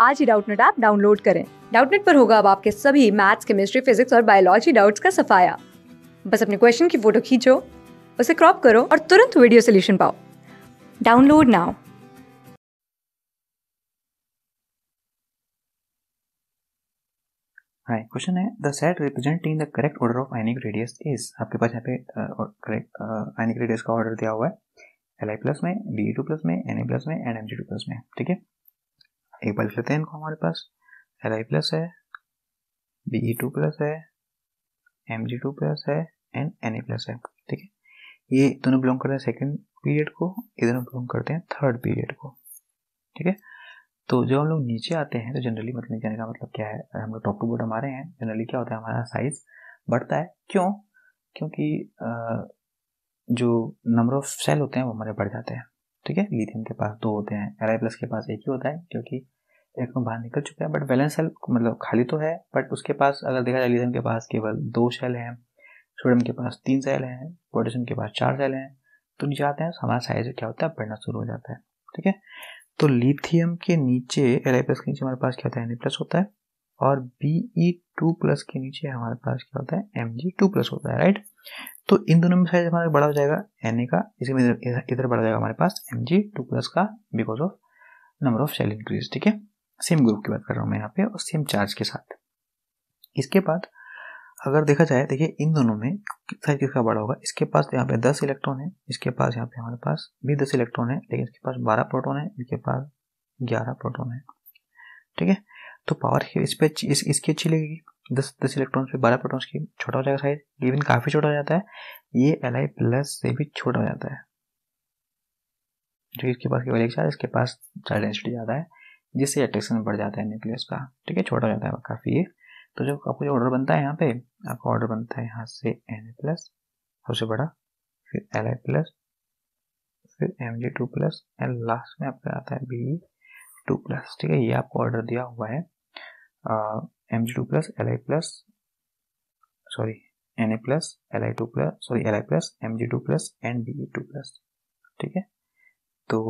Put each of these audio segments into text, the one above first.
आज ही Doubtnut app download करें डाउटनेट पर होगा अब आपके सभी मैथ्स केमिस्ट्री फिजिक्स और बायोलॉजी डाउट्स का सफाया बस अपने क्वेश्चन की फोटो खींचो उसे क्रॉप करो और तुरंत वीडियो सोल्यूशन पाओ डाउनलोड नाउ हाय क्वेश्चन है the set representing the correct order of ionic radius is आपके पास यहाँ पे करेक्ट आयनिक रेडियस का ऑर्डर दिया हुआ है एल आई प्लस में बी टू प्लस में एन ए प्लस में and M G two plus में ठीक है एक बार लेते हैं इनको हमारे पास एल आई प्लस है बी ई टू प्लस है एम जी टू प्लस है एंड एन ए प्लस है ठीक है ये दोनों बिलोंग करते हैं सेकेंड पीरियड को ये दोनों बिलोंग करते हैं थर्ड पीरियड को ठीक है तो जब हम लोग नीचे आते हैं तो जनरली मतलब नीचे आने का मतलब क्या है हम लोग टॉप टू बॉटम आ रहे हैं जनरली क्या होता है हमारा साइज बढ़ता है क्यों क्योंकि जो नंबर ऑफ सेल होते हैं वो हमारे बढ़ जाते हैं ठीक है लिथियम के पास दो होते हैं एल प्लस के पास एक ही होता है क्योंकि एक में बाहर निकल चुका है बट बैलेंस सेल मतलब खाली तो है बट उसके पास अगर देखा जाए लिथियम के पास केवल दो सेल हैं सोडियम के पास तीन सेल हैं पोटेशियम के पास चार सेल हैं तो नीचे आते हैं हमारा साइज क्या होता है बढ़ना शुरू हो जाता है ठीक है तो लिथियम के नीचे एल प्लस के नीचे हमारे पास क्या होता है एन प्लस होता है और बी ई टू प्लस के नीचे हमारे पास क्या होता है एम जी टू प्लस होता है राइट तो इन दोनों में साइज हमारा बड़ा हो जाएगा एन ए का इसी में इधर इधर बढ़ जाएगा हमारे पास एम जी टू प्लस का because of number of cell increase ठीक है सेम ग्रुप की बात कर रहा हूँ मैं यहाँ पे और सेम चार्ज के साथ इसके बाद अगर देखा जाए देखिए इन दोनों में साइज किसका बड़ा होगा इसके पास यहाँ पे दस इलेक्ट्रॉन है इसके पास यहाँ पे हमारे पास भी दस इलेक्ट्रॉन है लेकिन इसके पास बारह प्रोटोन है इसके पास ग्यारह प्रोटोन है ठीक है तो पावर इस पर इस, इसकी अच्छी लगेगी दस दस इलेक्ट्रॉन पे बारह प्रोटॉन्स की छोटा हो जाएगा साइज लेकिन काफ़ी छोटा हो जाता है ये एल आई प्लस से भी छोटा हो जाता है जो इसके पास केवल एक चार्ज इसके पास चार डेंसिटी ज़्यादा है जिससे अट्रैक्शन बढ़ जाता है न्यूक्लियस का ठीक है छोटा हो जाता है काफ़ी ये तो जो आपको जो ऑर्डर बनता है यहाँ पे आपका ऑर्डर बनता है यहाँ से एन प्लस सबसे बड़ा फिर एल आई प्लस फिर M G two plus and last में आपका आता है बी टू प्लस ठीक है ये आपको ऑर्डर दिया हुआ है M G two plus L I plus sorry N A plus L I two plus sorry L I plus M G two plus N D A two plus ठीक है तो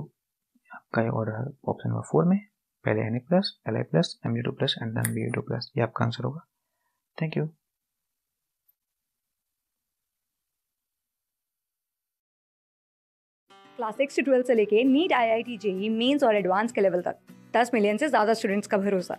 आपका ये ऑर्डर है ऑप्शन नंबर फोर में पहले N A plus L I plus M G two plus and N B A two plus ये आपका आंसर होगा थैंक यू क्लास सिक्स से ट्वेल्थ से लेके NEET I I T JEE Mains और advance के लेवल तक दस मिलियन से ज़्यादा स्टूडेंट्स का भरोसा